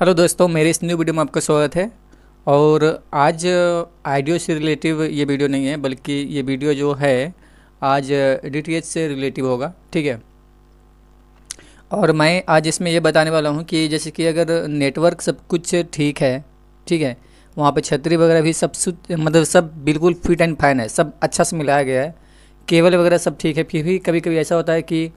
hello दोस्तों मेरे इस न्यू वीडियो में आपका स्वागत है और आज आइडियो uh, से रिलेटिव ये वीडियो नहीं है बल्कि ये वीडियो जो है आज डी uh, से रिलेटिव होगा ठीक है और मैं आज इसमें ये बताने वाला हूँ कि जैसे कि अगर नेटवर्क सब कुछ ठीक है ठीक है वहाँ पे छतरी वगैरह भी सब मतलब सब बिल्कुल फिट एंड फाइन है सब अच्छा से मिलाया गया है केबल वगैरह सब ठीक है फिर भी कभी कभी ऐसा होता है कि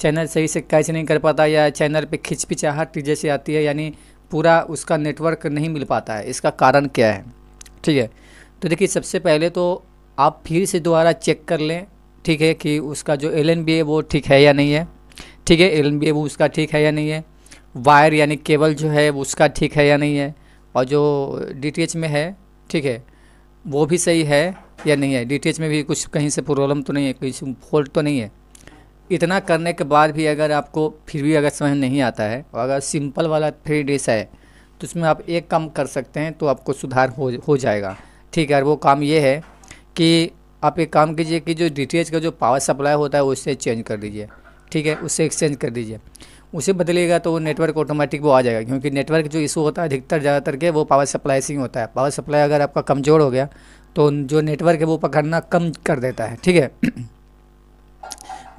चैनल सही से कैच नहीं कर पाता या चैनल पे खिचपिचाहट जैसे आती है यानी पूरा उसका नेटवर्क नहीं मिल पाता है इसका कारण क्या है ठीक है तो देखिए सबसे पहले तो आप फिर से दोबारा चेक कर लें ठीक है कि उसका जो एल है वो ठीक है या नहीं है ठीक है एल वो उसका ठीक है या नहीं है वायर यानी केबल जो है उसका ठीक है या नहीं है और जो डी में है ठीक है वो भी सही है या नहीं है डी में भी कुछ कहीं से प्रॉब्लम तो नहीं है कहीं से फॉल्ट तो नहीं है इतना करने के बाद भी अगर आपको फिर भी अगर समझ नहीं आता है और अगर सिंपल वाला थ्री डिश है तो उसमें आप एक काम कर सकते हैं तो आपको सुधार हो हो जाएगा ठीक है और वो काम ये है कि आप एक काम कीजिए कि जो डी का जो पावर सप्लाई होता है उससे चेंज कर दीजिए ठीक है उससे एक्सचेंज कर दीजिए उसे बदलेगा तो वो नेटवर्क ऑटोमेटिक वो आ जाएगा क्योंकि नेटवर्क जो इशू होता है अधिकतर ज़्यादातर के वो पावर सप्लाई से ही होता है पावर सप्लाई अगर आपका कमज़ोर हो गया तो जो नेटवर्क है वो पकड़ना कम कर देता है ठीक है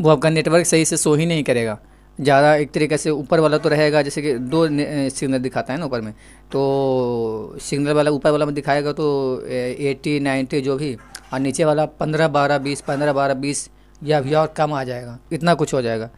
वो आपका नेटवर्क सही से शो ही नहीं करेगा ज़्यादा एक तरीके से ऊपर वाला तो रहेगा जैसे कि दो सिग्नल दिखाता है ना ऊपर में तो सिग्नल वाला ऊपर वाला में दिखाएगा तो एटी नाइन्टी जो भी और नीचे वाला पंद्रह बारह बीस पंद्रह बारह बीस या भी और कम आ जाएगा इतना कुछ हो जाएगा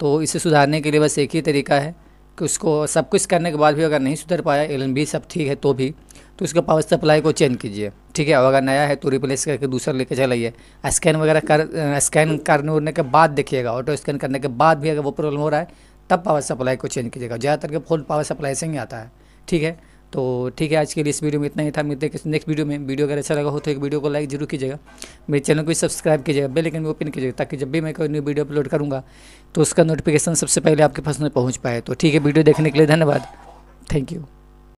तो इसे सुधारने के लिए बस एक ही तरीका है कि उसको सब कुछ करने के बाद भी अगर नहीं सुधर पाया एल भी सब ठीक है तो भी तो इसका पावर सप्लाई को चेंज कीजिए ठीक है और अगर नया है तो रिप्लेस करके दूसरा लेके चलाइए स्कैन वगैरह कर स्कैन करने उड़ने के बाद देखिएगा ऑटो स्कैन करने के बाद भी अगर वो प्रॉब्लम हो रहा है तब पावर सप्लाई को चेंज कीजिएगा ज़्यादातर के फोन पावर सप्लाई से ही आता है ठीक है तो ठीक है आज के लिए इस वीडियो में इतना ही था मिलते हैं नेक्स्ट वीडियो में वीडियो अगर अच्छा लगा हो तो एक वीडियो को लाइक जरूर कीजिएगा मेरे चैनल को भी सब्सक्राइब कीजिएगा बेल आइकन भी ओपन कीजिएगा ताकि जब भी मैं कोई न्यू वीडियो अपलोड करूँगा तो उसका नोटिफिकेशन सबसे पहले आपके पास में पहुँच पाए तो ठीक है वीडियो देखने के लिए धन्यवाद थैंक यू